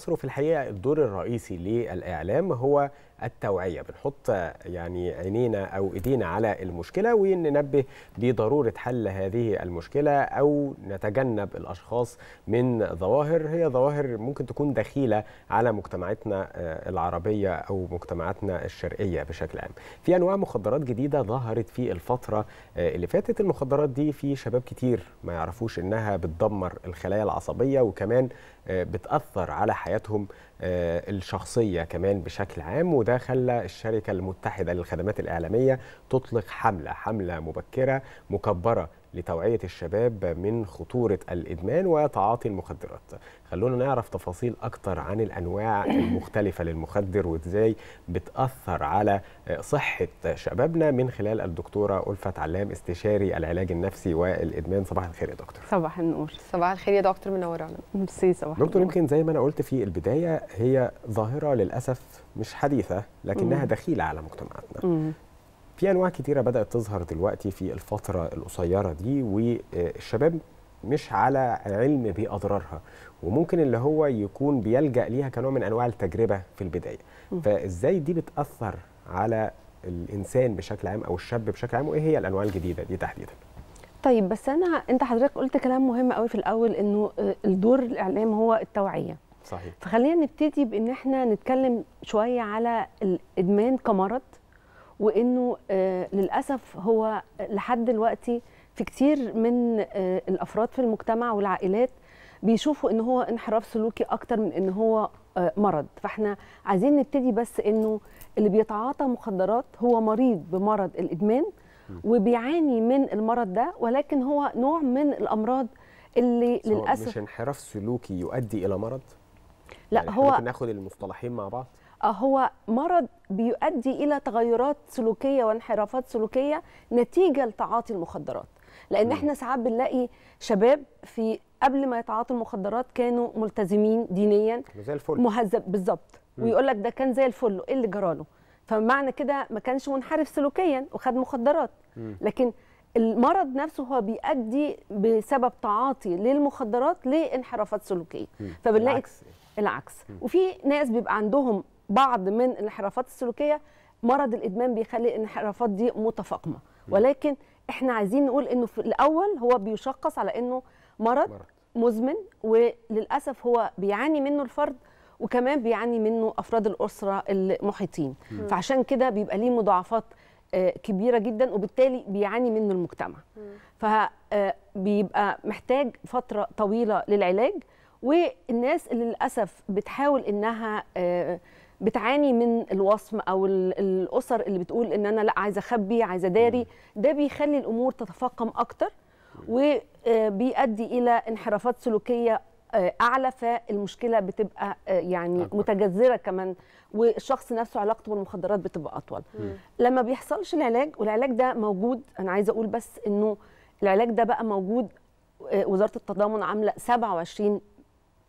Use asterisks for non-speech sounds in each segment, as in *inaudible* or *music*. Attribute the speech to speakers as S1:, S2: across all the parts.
S1: مصر في الحقيقة الدور الرئيسي للإعلام هو التوعية بنحط يعني عينينا أو إيدينا على المشكلة وننبه بضرورة حل هذه المشكلة أو نتجنب الأشخاص من ظواهر هي ظواهر ممكن تكون دخيلة على مجتمعاتنا آه، العربية أو مجتمعاتنا الشرقية بشكل عام في أنواع مخدرات جديدة ظهرت في الفترة آه، اللي فاتت المخدرات دي في شباب كتير ما يعرفوش إنها بتدمر الخلايا العصبية وكمان آه، بتأثر على حياتهم آه، الشخصية كمان بشكل عام وده خلى الشركة المتحدة للخدمات الإعلامية تطلق حملة حملة مبكرة مكبرة لتوعية الشباب من خطورة الإدمان وتعاطي المخدرات خلونا نعرف تفاصيل أكتر عن الأنواع المختلفة للمخدر وإزاي بتأثر على صحة شبابنا من خلال الدكتورة ألفة علام استشاري العلاج النفسي والإدمان صباح الخير يا دكتور
S2: صباح النور صباح الخير يا دكتور منورانا ميرسي صباح دكتور يمكن
S1: زي ما أنا قلت في البداية هي ظاهرة للأسف مش حديثة لكنها دخيلة على مجتمعاتنا في انواع كتيره بدات تظهر دلوقتي في الفتره القصيره دي والشباب مش على علم باضرارها وممكن اللي هو يكون بيلجا ليها كنوع من انواع التجربه في البدايه فازاي دي بتاثر على الانسان بشكل عام او الشاب بشكل عام وايه هي الانواع الجديده دي تحديدا
S2: طيب بس انا
S3: انت حضرتك قلت كلام مهم قوي في الاول انه آه، الدور الاعلام هو التوعيه صحيح فخلينا نبتدي بان احنا نتكلم شويه على الادمان كمرض وانه آه، للاسف هو لحد دلوقتي في كتير من آه، الافراد في المجتمع والعائلات بيشوفوا ان هو انحراف سلوكي اكتر من ان هو آه، مرض فاحنا عايزين نبتدي بس انه اللي بيتعاطى مخدرات هو مريض بمرض الادمان وبيعاني من المرض ده ولكن هو نوع من الامراض اللي للاسف مش
S1: انحراف سلوكي يؤدي الى مرض
S3: لا يعني هو ناخد
S1: المصطلحين مع بعض
S3: هو مرض بيؤدي الى تغيرات سلوكيه وانحرافات سلوكيه نتيجه لتعاطي المخدرات لان م. نعم. احنا ساعات بنلاقي شباب في قبل ما يتعاطوا المخدرات كانوا ملتزمين دينيا زي الفل مهذب بالظبط ويقول لك ده كان زي الفل ايه اللي جراله فمعنى كده ما كانش منحرف سلوكيا وخد مخدرات م. لكن المرض نفسه هو بيؤدي بسبب تعاطي للمخدرات لانحرافات سلوكيه فبنلاقي العكس, العكس. وفي ناس بيبقى عندهم بعض من الانحرافات السلوكيه مرض الادمان بيخلي الانحرافات دي متفاقمه ولكن احنا عايزين نقول انه في الاول هو بيشخص على انه مرض, مزمن وللاسف هو بيعاني منه الفرد وكمان بيعاني منه افراد الاسره المحيطين فعشان كده بيبقى ليه مضاعفات آه، كبيره جدا وبالتالي بيعاني منه المجتمع فبيبقى آه، محتاج فتره طويله للعلاج والناس اللي للاسف بتحاول انها آه، بتعاني من الوصم او الاسر اللي بتقول ان انا لا عايزه اخبي عايزه داري ده بيخلي الامور تتفاقم اكتر وبيؤدي آه، الى انحرافات سلوكيه آه، اعلى فالمشكله بتبقى آه، يعني أكبر. متجذره كمان والشخص نفسه علاقته بالمخدرات بتبقى اطول م. لما بيحصلش العلاج والعلاج ده موجود انا عايزه اقول بس انه العلاج ده بقى موجود وزاره التضامن عامله 27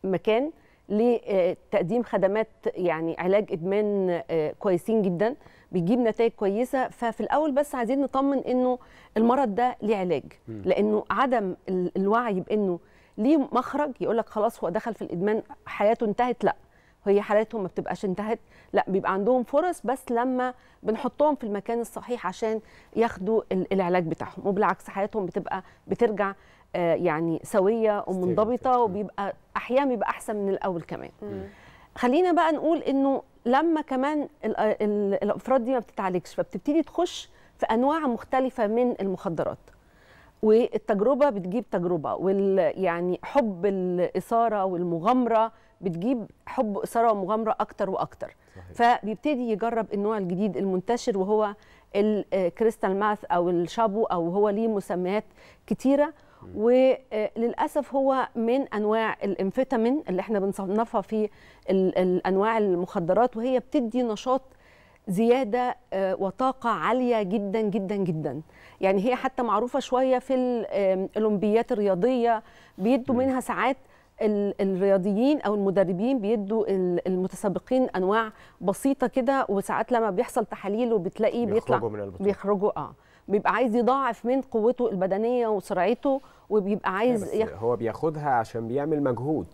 S3: مكان لتقديم خدمات يعني علاج ادمان آه، كويسين جدا بيجيب نتائج كويسه ففي الاول بس عايزين نطمن انه المرض ده ليه علاج لانه عدم الوعي بانه ليه مخرج يقول لك خلاص هو دخل في الادمان حياته انتهت لا هي حالاتهم ما بتبقاش انتهت لا بيبقى عندهم فرص بس لما بنحطهم في المكان الصحيح عشان ياخدوا العلاج بتاعهم وبالعكس حياتهم بتبقى بترجع آه، يعني سويه ومنضبطه وبيبقى احيانا بيبقى احسن من الاول كمان خلينا بقى نقول انه لما كمان الافراد دي ما بتتعالجش فبتبتدي تخش في انواع مختلفه من المخدرات والتجربه بتجيب تجربه وال يعني حب الاثاره والمغامره بتجيب حب اثاره ومغامره اكتر واكتر صحيح. فبيبتدي يجرب النوع الجديد المنتشر وهو الكريستال ماث آه، او الشابو او هو ليه مسميات كتيره وللاسف آه، هو من انواع الانفيتامين اللي احنا بنصنفها في انواع المخدرات وهي بتدي نشاط زياده آه، وطاقه عاليه جدا جدا جدا يعني هي حتى معروفه شويه في الاولمبيات الرياضيه بيدوا منها ساعات الرياضيين او المدربين بيدوا المتسابقين انواع بسيطه كده وساعات لما بيحصل تحاليل وبتلاقي بيطلع بيخرجوا من البطوله بيخرجوا اه بيبقى عايز يضاعف من قوته البدنيه وسرعته وبيبقى عايز يخ...
S1: هو بياخدها عشان بيعمل مجهود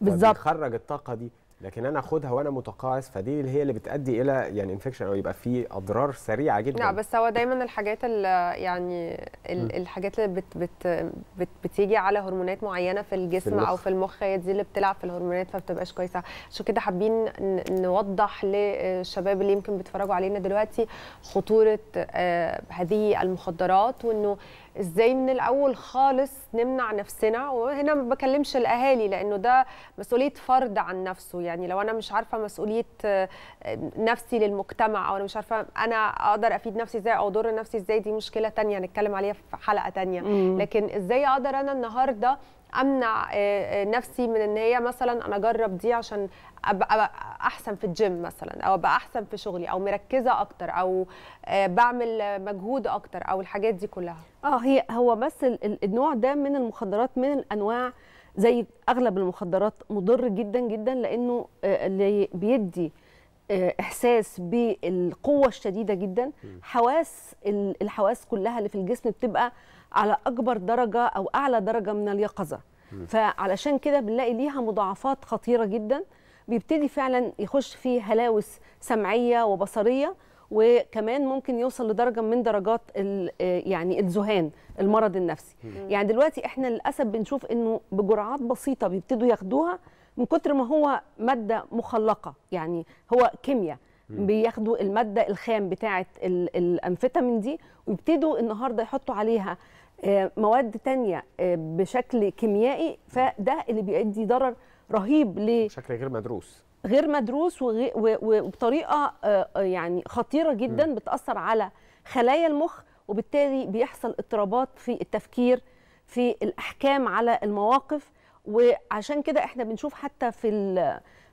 S1: بالظبط بيخرج الطاقه دي لكن انا اخدها وانا متقاعس فدي اللي هي اللي بتؤدي الى يعني انفكشن او يبقى في اضرار سريعه
S2: جدا لا بس هو دايما الحاجات اللي يعني الحاجات اللي بت بت بت بتيجي على هرمونات معينه في الجسم في او في المخ هي دي اللي بتلعب في الهرمونات فبتبقاش كويسه عشان كده حابين نوضح للشباب اللي يمكن بيتفرجوا علينا دلوقتي خطوره آه، هذه المخدرات وانه ازاي من الاول خالص نمنع نفسنا وهنا ما بكلمش الاهالي لانه ده مسؤوليه فرد عن نفسه يعني لو انا مش عارفه مسؤوليه آه، نفسي للمجتمع او انا مش عارفه انا اقدر افيد نفسي ازاي او اضر نفسي ازاي دي مشكله تانية هنتكلم عليها في حلقه تانية لكن ازاي اقدر انا النهارده امنع آه، آه، نفسي من ان هي مثلا انا اجرب دي عشان ابقى احسن في الجيم مثلا او ابقى احسن في شغلي او مركزه اكتر او آه، بعمل مجهود اكتر او الحاجات دي كلها
S3: اه هي هو بس النوع ده من المخدرات من الانواع زي اغلب المخدرات مضر جدا جدا لانه اللي بيدي احساس بالقوه الشديده جدا حواس الحواس كلها اللي في الجسم بتبقى على اكبر درجه او اعلى درجه من اليقظه فعلشان كده بنلاقي ليها مضاعفات خطيره جدا بيبتدي فعلا يخش في هلاوس سمعيه وبصريه وكمان ممكن يوصل لدرجه من درجات آه، يعني الذهان المرض النفسي يعني دلوقتي احنا للاسف بنشوف انه بجرعات بسيطه بيبتدوا ياخدوها من كتر ما هو ماده مخلقه يعني هو كيمياء بياخدوا الماده الخام بتاعه الانفيتامين دي ويبتدوا النهارده يحطوا عليها آه، مواد تانية آه، بشكل كيميائي فده اللي بيؤدي ضرر رهيب ل بشكل غير مدروس غير مدروس وبطريقه آه، يعني خطيره جدا بتاثر على خلايا المخ وبالتالي بيحصل اضطرابات في التفكير في الاحكام على المواقف وعشان كده احنا بنشوف حتى في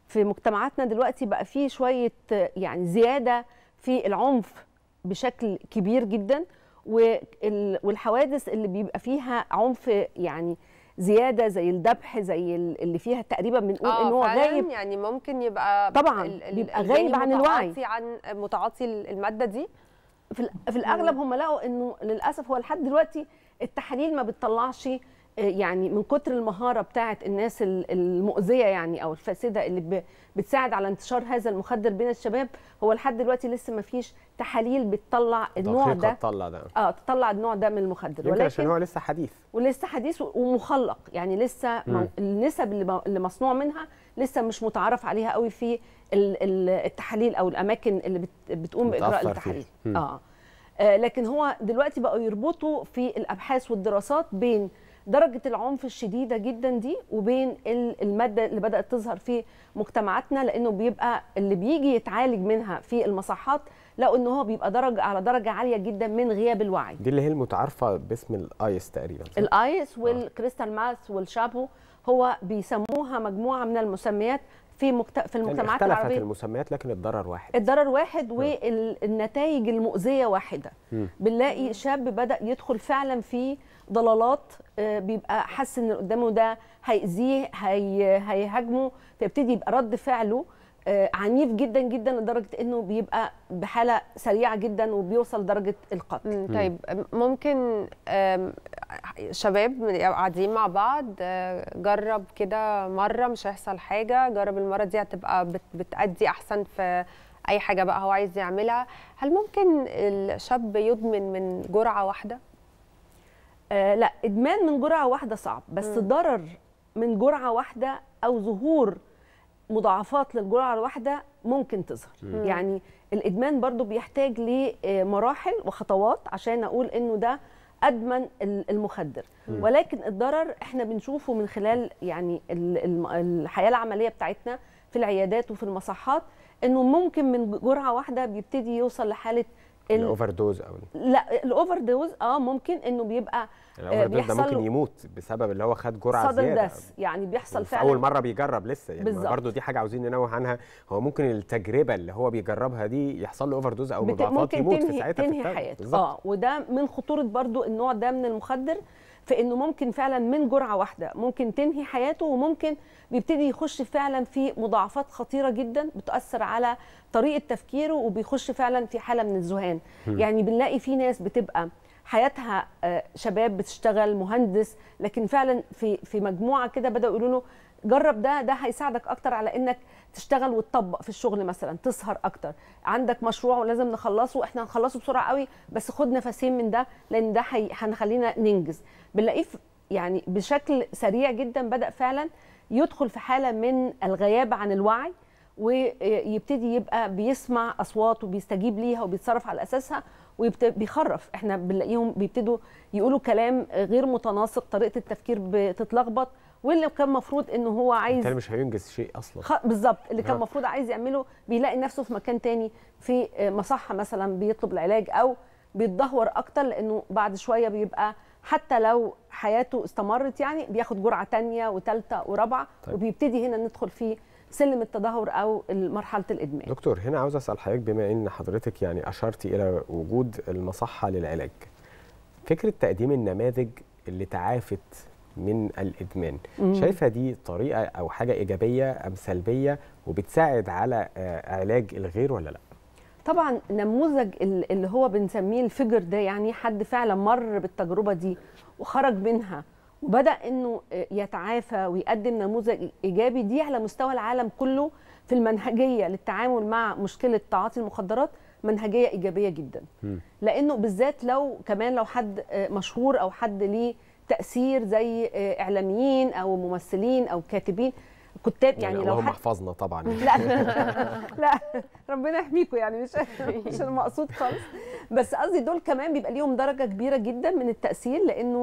S3: في مجتمعاتنا دلوقتي بقى في شويه يعني زياده في العنف بشكل كبير جدا والحوادث اللي بيبقى فيها عنف يعني زياده زي الذبح زي اللي فيها تقريبا بنقول ان آه، هو غايب
S2: يعني ممكن يبقى طبعا بيبقى غايب عن الوعي عن متعاطي الماده دي في, في الاغلب هم لقوا انه للاسف هو لحد دلوقتي التحاليل ما بتطلعش
S3: يعني من كتر المهاره بتاعه الناس المؤذيه يعني او الفاسده اللي بتساعد على انتشار هذا المخدر بين الشباب هو لحد دلوقتي لسه ما فيش تحاليل بتطلع النوع ده تطلع ده اه تطلع النوع ده من المخدر ولكن عشان
S1: هو لسه حديث
S3: ولسه حديث ومخلق يعني لسه مم. النسب اللي مصنوع منها لسه مش متعارف عليها قوي في التحاليل او الاماكن اللي بتقوم باجراء التحاليل آه. اه لكن هو دلوقتي بقوا يربطوا في الابحاث والدراسات بين درجه العنف الشديده جدا دي وبين الماده اللي بدات تظهر في مجتمعاتنا لانه بيبقى اللي بيجي يتعالج منها في المصحات لقوا ان هو بيبقى درجه على درجه عاليه جدا من غياب الوعي دي
S1: اللي هي المتعارفه باسم الايس تقريبا
S3: الايس والكريستال ماس والشابو هو بيسموها مجموعه من المسميات في مكت... في يعني المجتمعات يعني اختلفت العربيه
S1: المسميات لكن الضرر واحد
S3: الضرر واحد والنتائج المؤذيه واحده م. بنلاقي شاب بدا يدخل فعلا في ضلالات آه، بيبقى حاسس ان اللي قدامه ده هيأذيه هيهاجمه فيبتدي يبقى رد فعله آه، عنيف جدا جدا لدرجه انه بيبقى بحاله سريعه جدا وبيوصل
S2: درجه القتل. طيب ممكن شباب قاعدين مع بعض آه، جرب كده مره مش هيحصل حاجه، جرب المره دي هتبقى بتأدي احسن في اي حاجه بقى هو عايز يعملها، هل ممكن الشاب يدمن من جرعه واحده؟ آه لا ادمان من جرعه
S3: واحده صعب بس م. ضرر من جرعه واحده او ظهور مضاعفات للجرعه الواحده ممكن تظهر م. يعني الادمان برضو بيحتاج لمراحل وخطوات عشان اقول انه ده ادمن المخدر م. ولكن الضرر احنا بنشوفه من خلال يعني الحياه العمليه بتاعتنا في العيادات وفي المصحات انه ممكن من جرعه واحده بيبتدي يوصل لحاله الاوفر دوز او لا الاوفر دوز اه ممكن انه بيبقى آه، الاوفر بيحصل ده ممكن
S1: يموت بسبب اللي هو خد جرعه زياده دس
S3: يعني بيحصل فعلا اول مره
S1: بيجرب لسه يعني برضه دي حاجه عاوزين ننوه عنها هو ممكن التجربه اللي هو بيجربها دي يحصل له اوفر دوز او مضاعفات يموت تنهي في ساعتها تنهي في حياته اه
S3: وده من خطوره برضه النوع ده من المخدر في انه ممكن فعلا من جرعه واحده ممكن تنهي حياته وممكن بيبتدي يخش فعلا في مضاعفات خطيره جدا بتاثر على طريقه تفكيره وبيخش فعلا في حاله من الذهان يعني بنلاقي في ناس بتبقى حياتها آه، شباب بتشتغل مهندس لكن فعلا في في مجموعه كده بداوا يقولوا له جرب ده ده هيساعدك اكتر على انك تشتغل وتطبق في الشغل مثلا تسهر اكتر عندك مشروع ولازم نخلصه احنا هنخلصه بسرعه قوي بس خد نفسين من ده لان ده هنخلينا ننجز بنلاقيه يعني بشكل سريع جدا بدا فعلا يدخل في حاله من الغياب عن الوعي ويبتدي يبقى بيسمع اصوات وبيستجيب ليها وبيتصرف على اساسها وبيخرف احنا بنلاقيهم بيبتدوا يقولوا كلام غير متناسق طريقه التفكير بتتلخبط واللي كان المفروض ان هو عايز
S1: مش هينجز شيء اصلا خ...
S3: بالظبط اللي كان المفروض عايز يعمله بيلاقي نفسه في مكان تاني في آه، مصحه مثلا بيطلب العلاج او بيتدهور اكتر لانه بعد شويه بيبقى حتى لو حياته استمرت يعني بياخد جرعه تانية وثالثه ورابعه طيب. وبيبتدي هنا ندخل في سلم التدهور او مرحله الادمان
S1: دكتور هنا عاوز اسال حضرتك بما ان حضرتك يعني اشرتي الى وجود المصحه للعلاج فكره تقديم النماذج اللي تعافت من الادمان مم. شايفه دي طريقه او حاجه ايجابيه ام سلبيه وبتساعد على آه، علاج الغير ولا لا
S3: طبعا نموذج اللي هو بنسميه الفجر ده يعني حد فعلا مر بالتجربه دي وخرج منها وبدا انه آه، يتعافى ويقدم نموذج ايجابي دي على مستوى العالم كله في المنهجيه للتعامل مع مشكله تعاطي المخدرات منهجيه ايجابيه جدا لانه بالذات لو كمان لو حد آه، مشهور او حد ليه تاثير زي آه، اعلاميين او ممثلين او كاتبين كتاب يعني, يعني لو حد... احفظنا طبعا يعني. *laughs* لا لا ربنا يحميكم يعني مش *laughs* مش المقصود خالص بس قصدي دول كمان بيبقى ليهم درجه كبيره جدا من التاثير لانه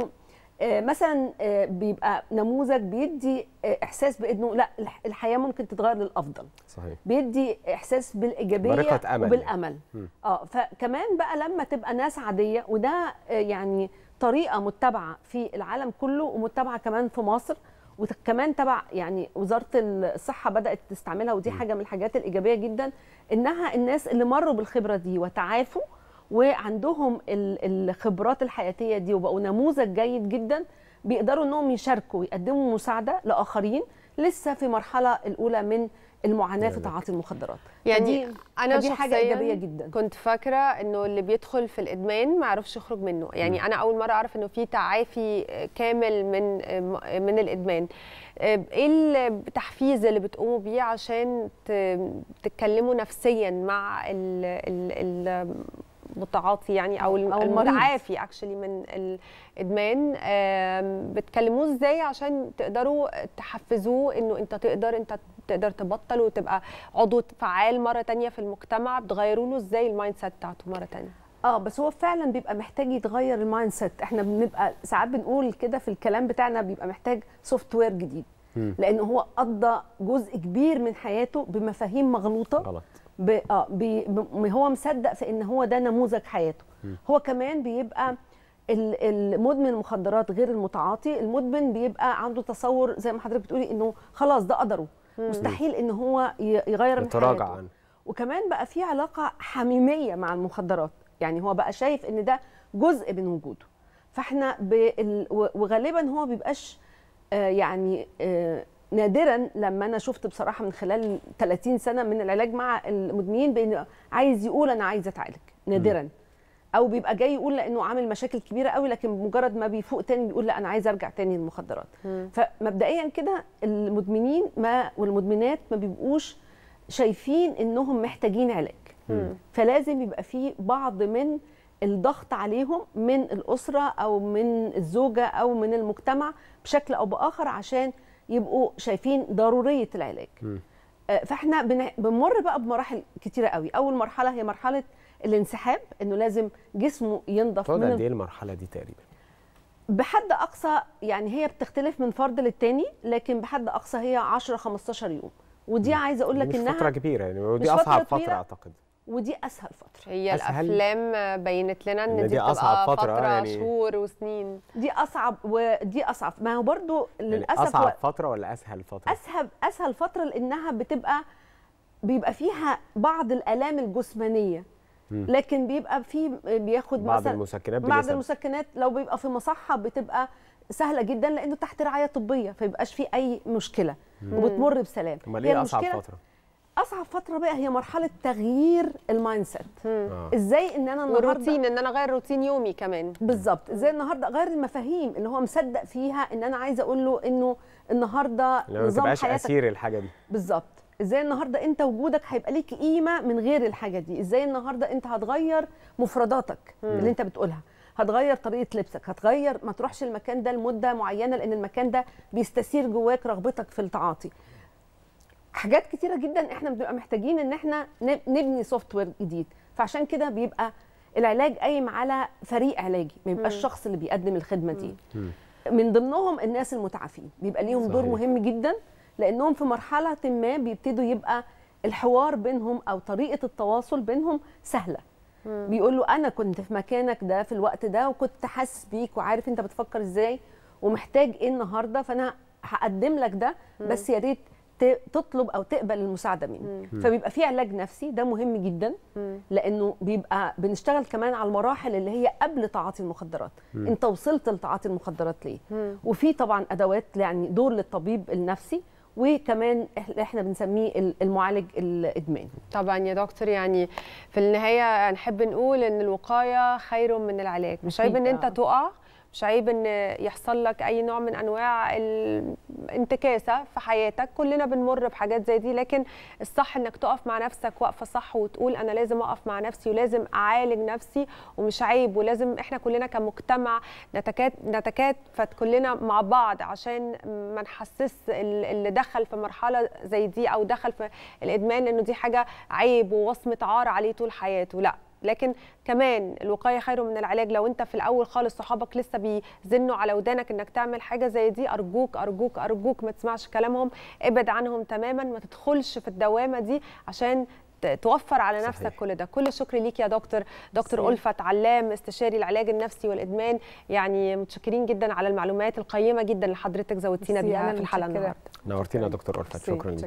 S3: آه، مثلا آه، بيبقى نموذج بيدي احساس بانه لا الحياه ممكن تتغير للافضل صحيح بيدي احساس بالايجابيه بركة أمل وبالامل يعني. اه فكمان بقى لما تبقى ناس عاديه وده يعني طريقه متبعه في العالم كله ومتبعه كمان في مصر وكمان تبع يعني وزاره الصحه بدات تستعملها ودي حاجه من الحاجات الايجابيه جدا انها الناس اللي مروا بالخبره دي وتعافوا وعندهم الخبرات الحياتيه دي وبقوا نموذج جيد جدا بيقدروا انهم يشاركوا ويقدموا مساعده لاخرين لسه في المرحله الاولى من المعاناه في تعاطي المخدرات يعني دي انا دي حاجه ايجابيه جدا
S2: كنت فاكره انه اللي بيدخل في الادمان ما يعرفش يخرج منه يعني انا اول مره اعرف انه في تعافي كامل من من الادمان آه، ايه التحفيز اللي بتقوموا بيه عشان تتكلموا نفسيا مع ال ال المتعاطي يعني او, أو المتعافي اكشلي من الادمان بتكلموه ازاي عشان تقدروا تحفزوه انه انت تقدر انت بتقدر تبطل وتبقى عضو فعال مره ثانيه في المجتمع بتغيروا له ازاي المايند سيت بتاعته مره ثانيه اه
S3: بس هو فعلا بيبقى محتاج يتغير المايند سيت احنا بنبقى ساعات بنقول كده في الكلام بتاعنا بيبقى محتاج سوفت وير جديد لان هو قضى جزء كبير من حياته بمفاهيم مغلوطه غلط آه بي... ب... هو مصدق في ان هو ده نموذج حياته هو كمان بيبقى المدمن المخدرات غير المتعاطي المدمن بيبقى عنده تصور زي ما حضرتك بتقولي انه خلاص ده قدره مستحيل ان هو يغير من حياته عنه. وكمان بقى في علاقه حميميه مع المخدرات يعني هو بقى شايف ان ده جزء من وجوده فاحنا بال... وغالبا هو بيبقاش آه، يعني آه، نادرا لما انا شفت بصراحه من خلال 30 سنه من العلاج مع المدمنين بان عايز يقول انا عايز اتعالج نادرا م. او بيبقى جاي يقول لانه عامل مشاكل كبيره قوي لكن مجرد ما بيفوق تاني بيقول لا انا عايز ارجع تاني للمخدرات فمبدئيا كده المدمنين ما والمدمنات ما بيبقوش شايفين انهم محتاجين علاج فلازم يبقى في بعض من الضغط عليهم من الاسره او من الزوجه او من المجتمع بشكل او باخر عشان يبقوا شايفين ضروريه العلاج آه، فاحنا بنمر بقى بمراحل كتيره قوي اول مرحله هي مرحله الانسحاب انه لازم جسمه ينضف من قد ايه
S1: المرحله دي تقريبا
S3: بحد اقصى يعني هي بتختلف من فرد للتاني لكن بحد اقصى هي 10 15 يوم ودي عايزه اقول لك انها فتره كبيره
S1: يعني ودي اصعب فتره, فترة اعتقد
S3: ودي اسهل فتره هي أسهل الافلام بينت لنا ان, دي, دي أصعب فترة, فتره يعني شهور وسنين دي اصعب ودي اصعب ما هو برضو يعني للاسف يعني اصعب
S1: و... فتره ولا اسهل فتره
S3: اسهل اسهل فتره لانها بتبقى بيبقى فيها بعض الالام الجسمانيه لكن بيبقى في بياخد بعض مثلا المسكنات بعض بنسب. المسكنات لو بيبقى في مصحه بتبقى سهله جدا لانه تحت رعايه طبيه فيبقاش في اي مشكله مم. وبتمر بسلام امال ايه اصعب فتره اصعب فتره بقى هي مرحله تغيير المايند سيت آه. ازاي ان انا النهارده ان انا اغير روتين يومي كمان بالظبط ازاي النهارده اغير المفاهيم اللي هو مصدق فيها ان انا عايزه اقول له انه النهارده نظام حياتك ما تبقاش اسير الحاجه دي بالظبط ازاي النهارده انت وجودك هيبقى ليك قيمه من غير الحاجه دي ازاي النهارده انت هتغير مفرداتك مم. اللي انت بتقولها هتغير طريقه لبسك هتغير ما تروحش المكان ده لمده معينه لان المكان ده بيستثير جواك رغبتك في التعاطي حاجات كتيره جدا احنا بنبقى محتاجين ان احنا نبني سوفت وير جديد فعشان كده بيبقى العلاج قايم على فريق علاجي ما يبقاش الشخص اللي بيقدم الخدمه دي مم. من ضمنهم الناس المتعافين بيبقى ليهم صحيح. دور مهم جدا لانهم في مرحله ما بيبتدوا يبقى الحوار بينهم او طريقه التواصل بينهم سهله بيقول له انا كنت في مكانك ده في الوقت ده وكنت حاسس بيك وعارف انت بتفكر ازاي ومحتاج ايه النهارده فانا هقدم لك ده بس يا ريت تطلب او تقبل المساعده مني فبيبقى في علاج نفسي ده مهم جدا مم. لانه بيبقى بنشتغل كمان على المراحل اللي هي قبل تعاطي المخدرات مم. انت وصلت لتعاطي المخدرات ليه مم. وفي طبعا ادوات يعني دور للطبيب النفسي وكمان احنا بنسميه المعالج الادماني
S2: طبعا يا دكتور يعني في النهايه نحب نقول ان الوقايه خير من العلاج مش عيب ان انت تقع مش عيب ان يحصل لك اي نوع من انواع الانتكاسه في حياتك كلنا بنمر بحاجات زي دي لكن الصح انك تقف مع نفسك واقفه صح وتقول انا لازم اقف مع نفسي ولازم اعالج نفسي ومش عيب ولازم احنا كلنا كمجتمع نتكات نتكاتفت كلنا مع بعض عشان ما نحسس اللي دخل في مرحله زي دي او دخل في الادمان انه دي حاجه عيب ووصمه عار عليه طول حياته لا لكن كمان الوقايه خير من العلاج لو انت في الاول خالص صحابك لسه بيزنوا على ودانك انك تعمل حاجه زي دي ارجوك ارجوك ارجوك ما تسمعش كلامهم ابعد عنهم تماما ما تدخلش في الدوامه دي عشان توفر على نفسك صحيح. كل ده كل شكر ليك يا دكتور دكتور صحيح. ألفت علام استشاري العلاج النفسي والإدمان يعني متشكرين جدا على المعلومات القيمة جدا اللي حضرتك زودتينا بيها في الحلقة النهاردة
S1: نورتينا دكتور ألفت شكرا لك